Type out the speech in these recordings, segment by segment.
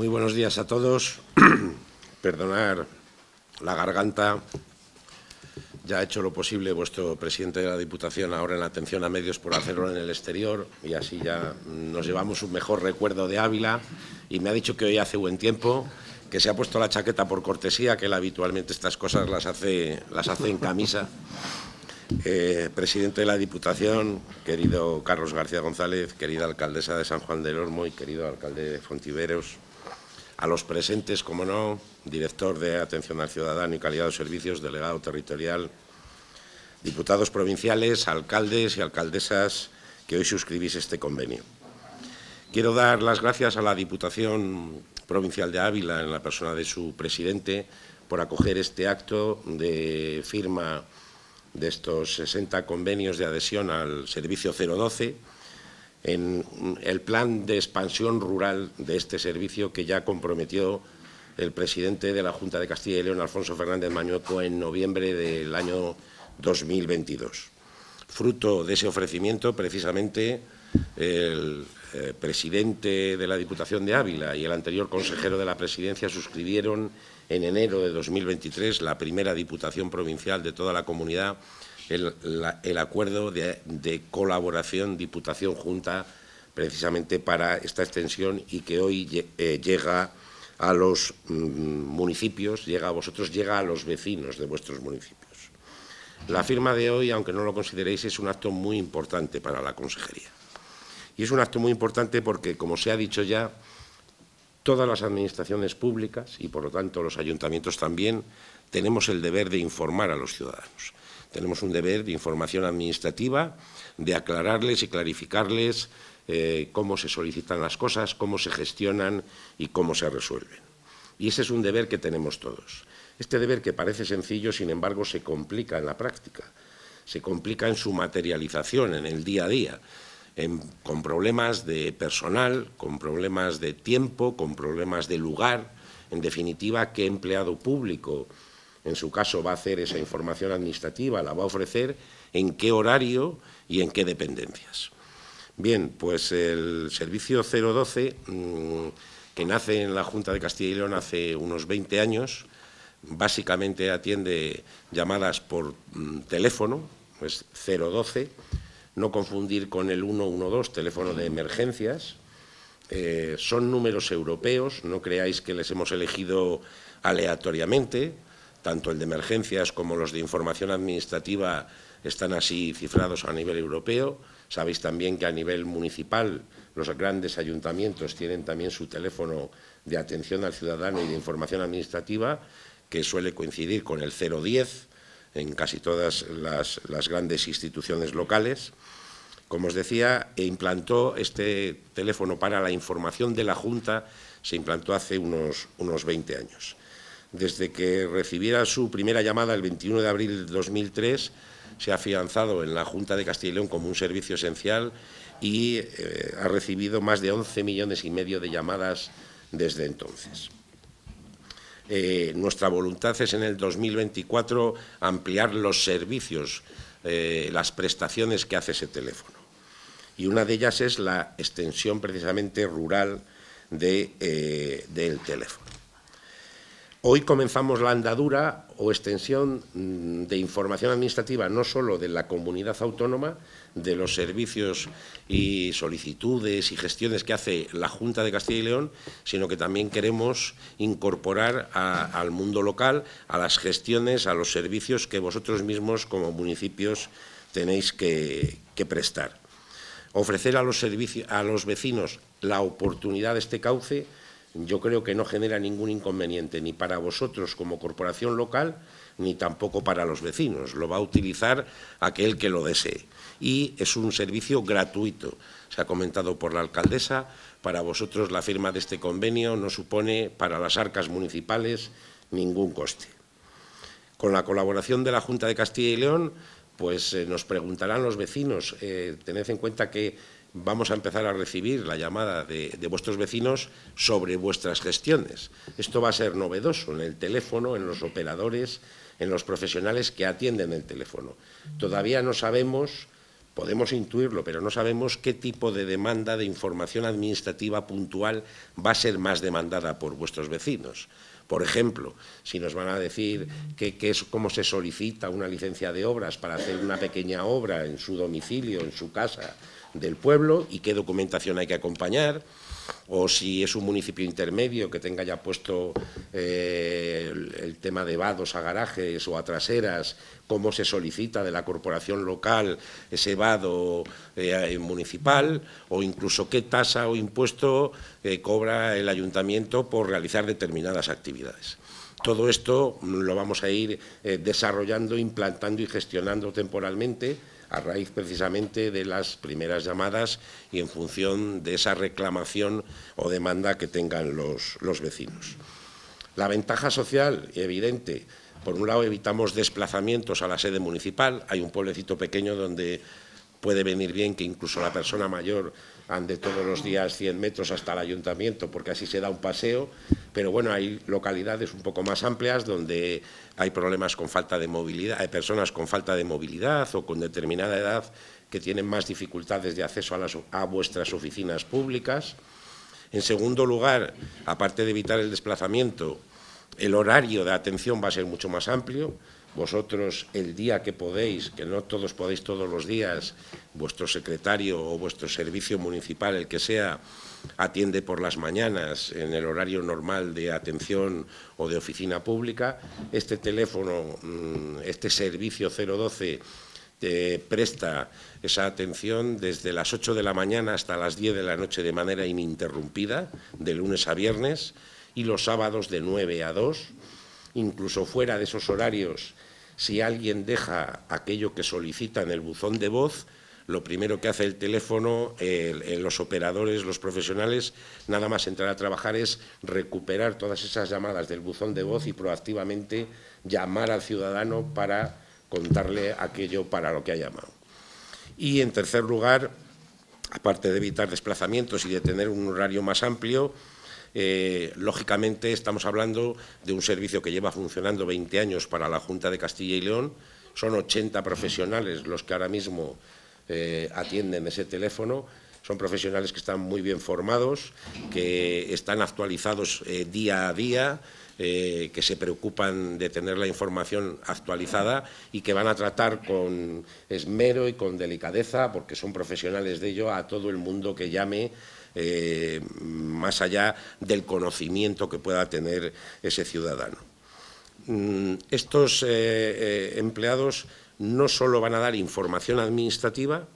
Muy buenos días a todos. Perdonar la garganta. Ya ha hecho lo posible vuestro presidente de la Diputación ahora en atención a medios por hacerlo en el exterior y así ya nos llevamos un mejor recuerdo de Ávila. Y me ha dicho que hoy hace buen tiempo, que se ha puesto la chaqueta por cortesía, que él habitualmente estas cosas las hace, las hace en camisa. Eh, presidente de la Diputación, querido Carlos García González, querida alcaldesa de San Juan del Ormo y querido alcalde de Fontiveros, a los presentes, como no, director de Atención al Ciudadano y Calidad de Servicios, delegado territorial, diputados provinciales, alcaldes y alcaldesas que hoy suscribís este convenio. Quiero dar las gracias a la Diputación Provincial de Ávila, en la persona de su presidente, por acoger este acto de firma de estos 60 convenios de adhesión al servicio 012, en el plan de expansión rural de este servicio que ya comprometió el presidente de la Junta de Castilla y León, Alfonso Fernández Mañueco, en noviembre del año 2022. Fruto de ese ofrecimiento, precisamente, el eh, presidente de la Diputación de Ávila y el anterior consejero de la presidencia suscribieron en enero de 2023 la primera Diputación Provincial de toda la comunidad el, acuerdo de, colaboración Diputación Junta precisamente para esta extensión y que hoy eh, llega a los mm, municipios, llega a vosotros, llega a los vecinos de vuestros municipios. La firma de hoy, aunque no lo consideréis, es un acto muy importante para la consejería. Y es un acto muy importante porque, como se ha dicho ya, todas las administraciones públicas y, por lo tanto, los ayuntamientos también, tenemos el deber de informar a los ciudadanos tenemos un deber de información administrativa, de aclararles y clarificarles eh, cómo se solicitan las cosas, cómo se gestionan y cómo se resuelven. Y ese es un deber que tenemos todos. Este deber que parece sencillo, sin embargo, se complica en la práctica, se complica en su materialización, en el día a día, con problemas de personal, con problemas de tiempo, con problemas de lugar, en definitiva, qué empleado público en su caso va a hacer esa información administrativa, la va a ofrecer, en qué horario y en qué dependencias. Bien, pues el servicio 012, mm, que nace en la Junta de Castilla y León hace unos 20 años, básicamente atiende llamadas por mm, teléfono, pues 012, no confundir con el 112, teléfono de emergencias. Eh, son números europeos, no creáis que les hemos elegido aleatoriamente, tanto el de emergencias como los de información administrativa están así cifrados a nivel europeo. Sabéis también que a nivel municipal los grandes ayuntamientos tienen también su teléfono de atención al ciudadano y de información administrativa, que suele coincidir con el 010 en casi todas las, grandes instituciones locales. Como os decía, e implantó este teléfono para la información de la Junta, se implantó hace unos, unos 20 años desde que recibiera su primera llamada el 21 de abril de 2003, se ha afianzado en la Junta de Castilla y León como un servicio esencial y eh, ha recibido más de 11 millones y medio de llamadas desde entonces. Eh, nuestra voluntad es en el 2024 ampliar los servicios, eh, las prestaciones que hace ese teléfono. Y una de ellas es la extensión precisamente rural del teléfono. Hoy comenzamos la andadura o extensión mm, de información administrativa no solo de la comunidad autónoma, de los servicios y solicitudes y gestiones que hace la Junta de Castilla y León, sino que también queremos incorporar al mundo local, a las gestiones, a los servicios que vosotros mismos como municipios tenéis que, prestar. Ofrecer a los, a los vecinos la oportunidad de este cauce yo creo que no genera ningún inconveniente ni para vosotros como corporación local ni tampoco para los vecinos. Lo va a utilizar aquel que lo desee. Y es un servicio gratuito. Se ha comentado por la alcaldesa, para vosotros la firma de este convenio no supone para las arcas municipales ningún coste. Con la colaboración de la Junta de Castilla y León, pues eh, nos preguntarán los vecinos, eh, tened en cuenta que vamos a empezar a recibir la llamada de, vuestros vecinos sobre vuestras gestiones. Esto va a ser novedoso en el teléfono, en los operadores, en los profesionales que atienden el teléfono. Todavía no sabemos, podemos intuirlo, pero no sabemos qué tipo de demanda de información administrativa puntual va a ser más demandada por vuestros vecinos. Por ejemplo, si nos van a decir es cómo se solicita una licencia de obras para hacer una pequeña obra en su domicilio, en su casa del pueblo y qué documentación hay que acompañar, o si es un municipio intermedio que tenga ya puesto eh, el, tema de vados a garajes o a traseras, cómo se solicita de la corporación local ese vado eh, municipal, o incluso qué tasa o impuesto eh, cobra el ayuntamiento por realizar determinadas actividades. Todo esto lo vamos a ir eh, desarrollando, implantando y gestionando temporalmente a raíz precisamente de las primeras llamadas y en función de esa reclamación o demanda que tengan los, los vecinos. La ventaja social, evidente, por un lado evitamos desplazamientos a la sede municipal, hay un pueblecito pequeño donde puede venir bien que incluso la persona mayor ande todos los días 100 metros hasta el ayuntamiento, porque así se da un paseo, pero bueno, hay localidades un poco más amplias donde hay problemas con falta de movilidad, hay personas con falta de movilidad o con determinada edad que tienen más dificultades de acceso a, a vuestras oficinas públicas. En segundo lugar, aparte de evitar el desplazamiento, el horario de atención va a ser mucho más amplio, vosotros el día que podéis, que no todos podéis todos los días, vuestro secretario o vuestro servicio municipal, el que sea, atiende por las mañanas en el horario normal de atención o de oficina pública. Este teléfono, mm, este servicio 012 te presta esa atención desde las 8 de la mañana hasta las 10 de la noche de manera ininterrumpida, de lunes a viernes, y los sábados de 9 a 2 incluso fuera de esos horarios, si alguien deja aquello que solicita en el buzón de voz, lo primero que hace el teléfono, los operadores, los profesionales, nada más entrar a trabajar es recuperar todas esas llamadas del buzón de voz y proactivamente llamar al ciudadano para contarle aquello para lo que ha llamado. Y en tercer lugar, aparte de evitar desplazamientos y de tener un horario más amplio, eh, lógicamente estamos hablando de un servicio que lleva funcionando 20 años para la Junta de Castilla y León. Son 80 profesionales los que ahora mismo eh, atienden ese teléfono. Son profesionales que están muy bien formados, que están actualizados eh, día a día, que se preocupan de tener la información actualizada y que van a tratar con esmero y con delicadeza, porque son profesionales de ello, a todo el mundo que llame eh, más allá del conocimiento que pueda tener ese ciudadano. Mm, estos eh, eh, empleados no solo van a dar información administrativa,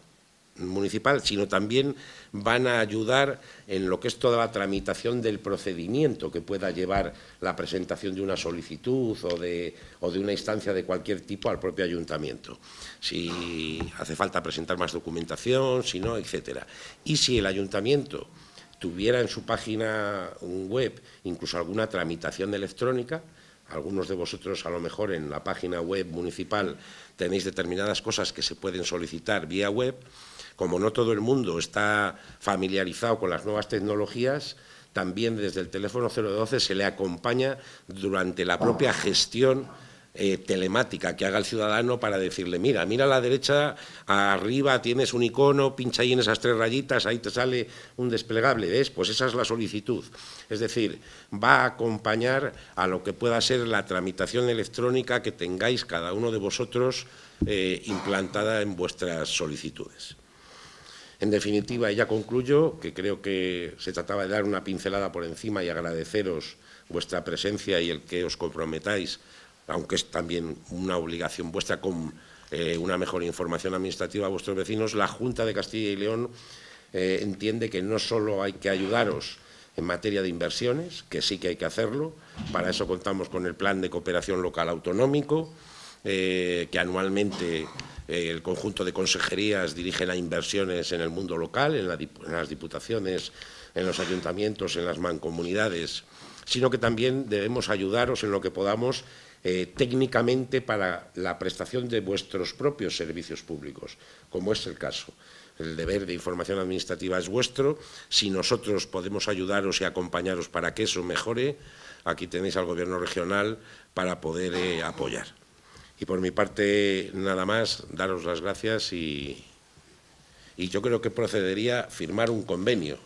municipal, sino también van a ayudar en lo que es toda la tramitación del procedimiento que pueda llevar la presentación de una solicitud o de, o de una instancia de cualquier tipo al propio ayuntamiento. Si hace falta presentar más documentación, si no, etcétera. Y si el ayuntamiento tuviera en su página web incluso alguna tramitación electrónica, algunos de vosotros a lo mejor en la página web municipal tenéis determinadas cosas que se pueden solicitar vía web, como no todo el mundo está familiarizado con las nuevas tecnologías, también desde el teléfono 012 se le acompaña durante la propia gestión eh, telemática que haga el ciudadano para decirle, mira, mira a la derecha, arriba tienes un icono, pincha ahí en esas tres rayitas, ahí te sale un desplegable, ¿ves? Pues esa es la solicitud. Es decir, va a acompañar a lo que pueda ser la tramitación electrónica que tengáis cada uno de vosotros eh, implantada en vuestras solicitudes. En definitiva, ya concluyo que creo que se trataba de dar una pincelada por encima y agradeceros vuestra presencia y el que os comprometáis, aunque es también una obligación vuestra con eh, una mejor información administrativa a vuestros vecinos. La Junta de Castilla y León eh, entiende que no solo hay que ayudaros en materia de inversiones, que sí que hay que hacerlo, para eso contamos con el plan de cooperación local autonómico, eh, que anualmente eh, el conjunto de consejerías dirigen a inversiones en el mundo local, en, las diputaciones, en los ayuntamientos, en las mancomunidades, sino que también debemos ayudaros en lo que podamos eh, técnicamente para la prestación de vuestros propios servicios públicos, como es el caso. El deber de información administrativa es vuestro. Si nosotros podemos ayudaros y acompañaros para que eso mejore, aquí tenéis al Gobierno regional para poder apoyar. Y por mi parte, nada más, daros las gracias y, yo creo que procedería firmar un convenio